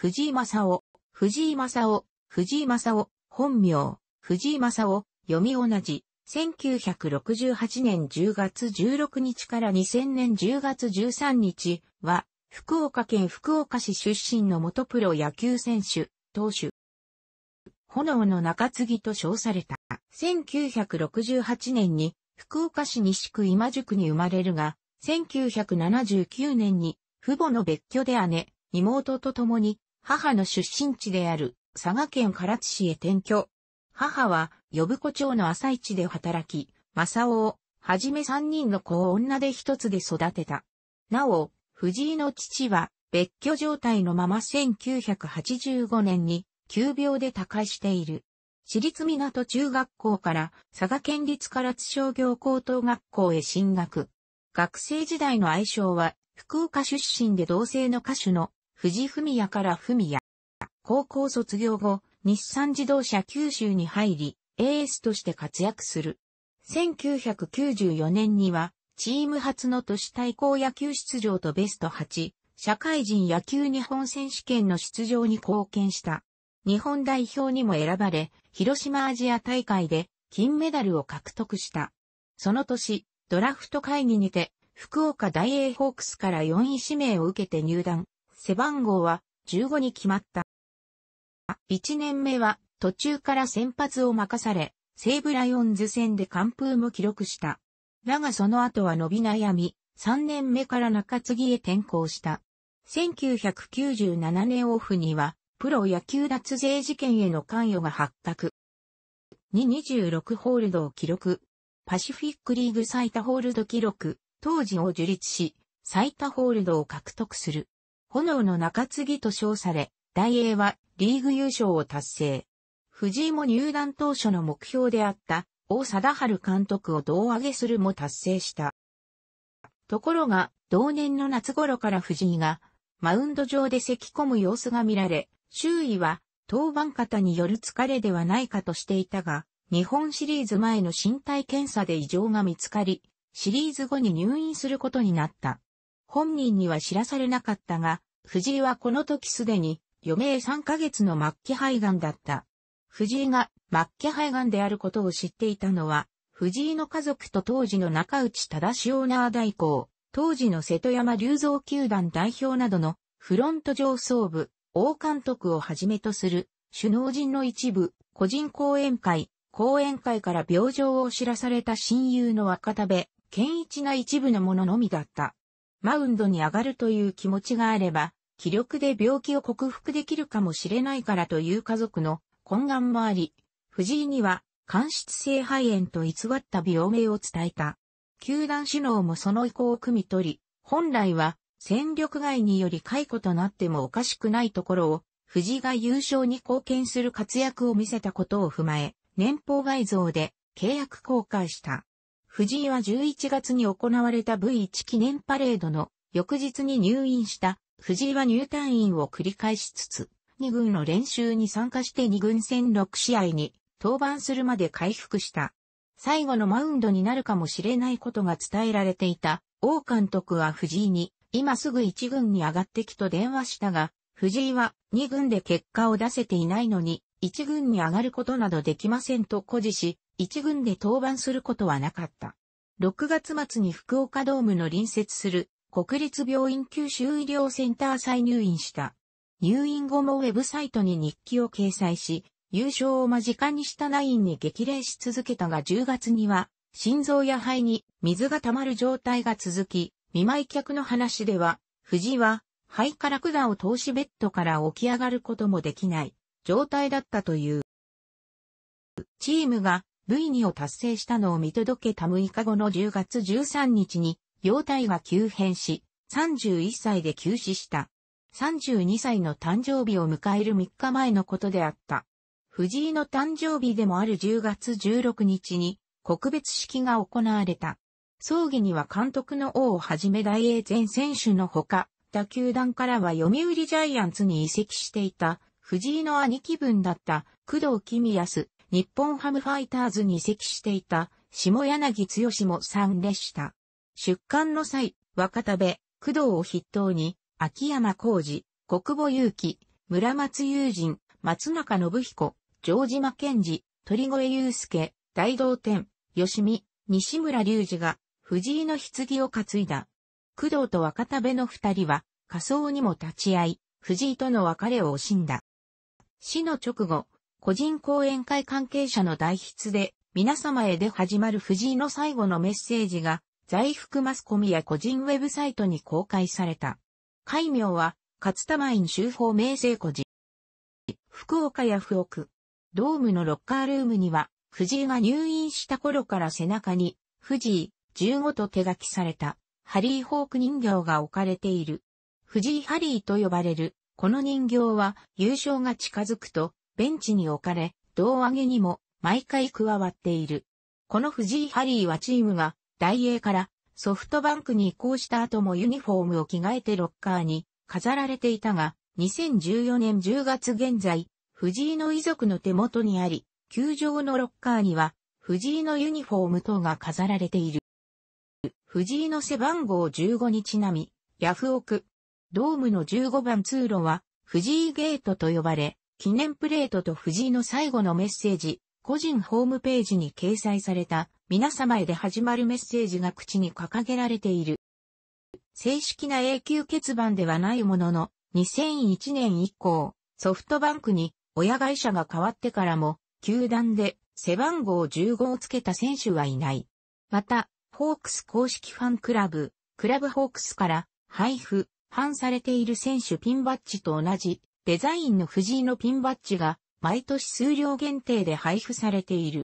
藤井正夫、藤井正夫、藤井正夫、本名、藤井正夫、読み同じ、1968年10月16日から2000年10月13日は、福岡県福岡市出身の元プロ野球選手、投手。炎の中継ぎと称された。1968年に福岡市西区今宿に生まれるが、1979年に父母の別居で姉、妹と共に母の出身地である佐賀県唐津市へ転居。母は呼子町の朝市で働き、正雄をはじめ三人の子を女で一つで育てた。なお、藤井の父は別居状態のまま1985年に急病で他界している。私立港中学校から佐賀県立唐津商業高等学校へ進学。学生時代の愛称は福岡出身で同性の歌手の藤文也から文也。高校卒業後、日産自動車九州に入り、エースとして活躍する。1994年には、チーム初の都市対抗野球出場とベスト8、社会人野球日本選手権の出場に貢献した。日本代表にも選ばれ、広島アジア大会で金メダルを獲得した。その年、ドラフト会議にて、福岡大英ホークスから4位指名を受けて入団、背番号は15に決まった。1年目は途中から先発を任され、西武ライオンズ戦で完封も記録した。だがその後は伸び悩み、3年目から中継ぎへ転向した。1997年オフには、プロ野球脱税事件への関与が発覚。226ホールドを記録。パシフィックリーグ最多ホールド記録、当時を樹立し、最多ホールドを獲得する。炎の中継ぎと称され、大英はリーグ優勝を達成。藤井も入団当初の目標であった王貞治監督を胴上げするも達成した。ところが、同年の夏頃から藤井が、マウンド上で咳込む様子が見られ、周囲は、当番方による疲れではないかとしていたが、日本シリーズ前の身体検査で異常が見つかり、シリーズ後に入院することになった。本人には知らされなかったが、藤井はこの時すでに余命3ヶ月の末期肺がんだった。藤井が末期肺がんであることを知っていたのは、藤井の家族と当時の中内忠オーナー代行、当時の瀬戸山隆造球団代表などのフロント上層部、王監督をはじめとする首脳陣の一部、個人講演会、講演会から病状を知らされた親友の若田部、健一な一部の者のみだった。マウンドに上がるという気持ちがあれば、気力で病気を克服できるかもしれないからという家族の懇願もあり、藤井には間質性肺炎と偽った病名を伝えた。球団首脳もその意向を汲み取り、本来は戦力外により解雇となってもおかしくないところを、藤井が優勝に貢献する活躍を見せたことを踏まえ、年俸外増で契約公開した。藤井は11月に行われた V1 記念パレードの翌日に入院した藤井は入退院を繰り返しつつ、2軍の練習に参加して2軍戦6試合に登板するまで回復した。最後のマウンドになるかもしれないことが伝えられていた王監督は藤井に今すぐ1軍に上がってきと電話したが、藤井は2軍で結果を出せていないのに1軍に上がることなどできませんと誇示し、1軍で登板することはなかった。6月末に福岡ドームの隣接する国立病院九州医療センター再入院した。入院後もウェブサイトに日記を掲載し、優勝を間近にしたナインに激励し続けたが10月には、心臓や肺に水が溜まる状態が続き、見舞客の話では、藤井は肺から管を通しベッドから起き上がることもできない状態だったという。チームが V2 を達成したのを見届けた6日後の10月13日に容体が急変し、31歳で急死した。32歳の誕生日を迎える3日前のことであった。藤井の誕生日でもある10月16日に、告別式が行われた。葬儀には監督の王をはじめ大英前選手のほか、他球団からは読売ジャイアンツに移籍していた、藤井の兄貴分だった工藤公康、日本ハムファイターズに移籍していた下柳剛も参列した。出刊の際、若田部、工藤を筆頭に、秋山浩二、国母祐希、村松友人、松中信彦、城島健二、鳥越祐介、大道天、吉見、西村隆二が、藤井の棺を担いだ。工藤と若田部の二人は、仮想にも立ち会い、藤井との別れを惜しんだ。死の直後、個人講演会関係者の代筆で、皆様へで始まる藤井の最後のメッセージが、在福マスコミや個人ウェブサイトに公開された。戒名は、勝玉院修法名声個人。福岡や福岡。ドームのロッカールームには、藤井が入院した頃から背中に、藤井15と手書きされた、ハリーホーク人形が置かれている。藤井ハリーと呼ばれる、この人形は優勝が近づくと、ベンチに置かれ、胴上げにも毎回加わっている。この藤井ハリーはチームが大英からソフトバンクに移行した後もユニフォームを着替えてロッカーに飾られていたが、2014年10月現在、藤井の遺族の手元にあり、球場のロッカーには藤井のユニフォーム等が飾られている。藤井の背番号15にちなみ、ヤフオク。ドームの15番通路は、藤井ゲートと呼ばれ、記念プレートと藤井の最後のメッセージ、個人ホームページに掲載された皆様へで始まるメッセージが口に掲げられている。正式な永久欠番ではないものの、2001年以降、ソフトバンクに親会社が変わってからも、球団で背番号15をつけた選手はいない。また、ホークス公式ファンクラブ、クラブホークスから配布、販されている選手ピンバッジと同じデザインの藤井のピンバッジが毎年数量限定で配布されている。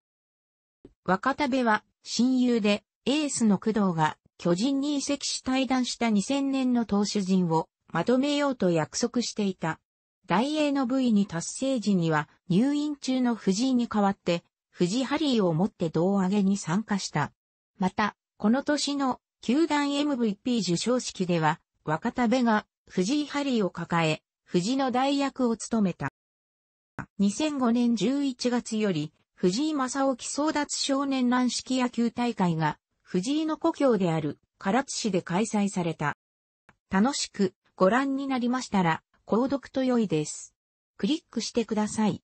若田部は親友でエースの工藤が巨人に移籍し退団した2000年の投手陣をまとめようと約束していた。大英の部位に達成時には入院中の藤井に代わって藤井ハリーをもって胴上げに参加した。また、この年の球団 MVP 受賞式では若田部が藤井ハリーを抱え、藤の代役を務めた。2005年11月より藤井正興争奪少年乱式野球大会が、藤井の故郷である唐津市で開催された。楽しくご覧になりましたら、購読と良いです。クリックしてください。